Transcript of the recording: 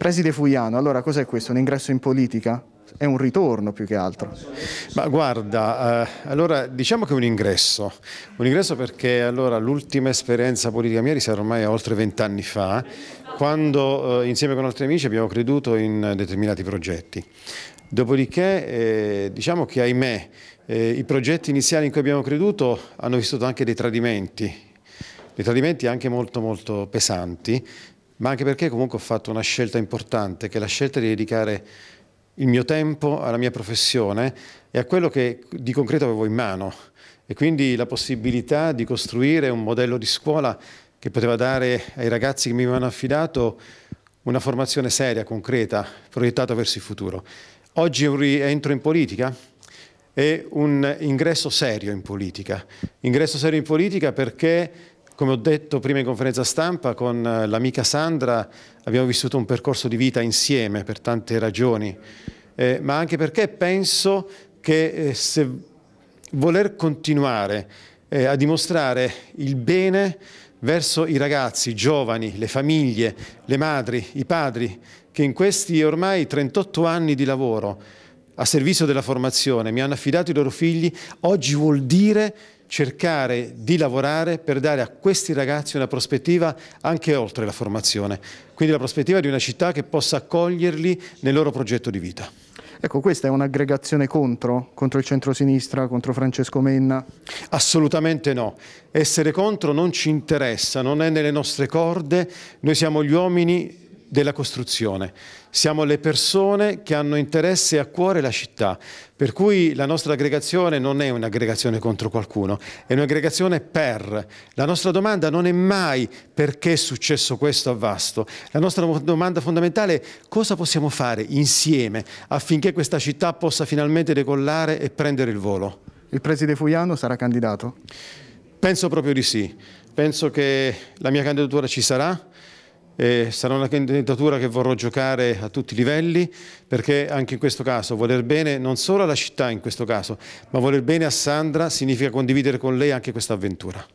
Preside Fuiano, allora cos'è questo? Un ingresso in politica? È un ritorno più che altro. Ma guarda, eh, allora diciamo che è un ingresso, un ingresso perché allora, l'ultima esperienza politica mia risale ormai a oltre vent'anni fa, quando eh, insieme con altri amici abbiamo creduto in determinati progetti. Dopodiché eh, diciamo che ahimè eh, i progetti iniziali in cui abbiamo creduto hanno vissuto anche dei tradimenti, dei tradimenti anche molto molto pesanti ma anche perché comunque ho fatto una scelta importante, che è la scelta di dedicare il mio tempo alla mia professione e a quello che di concreto avevo in mano e quindi la possibilità di costruire un modello di scuola che poteva dare ai ragazzi che mi avevano affidato una formazione seria, concreta, proiettata verso il futuro. Oggi è un rientro in politica e un ingresso serio in politica, ingresso serio in politica perché come ho detto prima in conferenza stampa, con eh, l'amica Sandra abbiamo vissuto un percorso di vita insieme per tante ragioni, eh, ma anche perché penso che eh, se voler continuare eh, a dimostrare il bene verso i ragazzi, i giovani, le famiglie, le madri, i padri, che in questi ormai 38 anni di lavoro a servizio della formazione mi hanno affidato i loro figli, oggi vuol dire cercare di lavorare per dare a questi ragazzi una prospettiva anche oltre la formazione, quindi la prospettiva di una città che possa accoglierli nel loro progetto di vita. Ecco, questa è un'aggregazione contro, contro il centrosinistra, contro Francesco Menna? Assolutamente no. Essere contro non ci interessa, non è nelle nostre corde. Noi siamo gli uomini della costruzione. Siamo le persone che hanno interesse a cuore la città, per cui la nostra aggregazione non è un'aggregazione contro qualcuno, è un'aggregazione per. La nostra domanda non è mai perché è successo questo a Vasto, la nostra domanda fondamentale è cosa possiamo fare insieme affinché questa città possa finalmente decollare e prendere il volo. Il preside Fuiano sarà candidato? Penso proprio di sì, penso che la mia candidatura ci sarà eh, sarà una candidatura che vorrò giocare a tutti i livelli perché anche in questo caso voler bene non solo alla città in questo caso ma voler bene a Sandra significa condividere con lei anche questa avventura.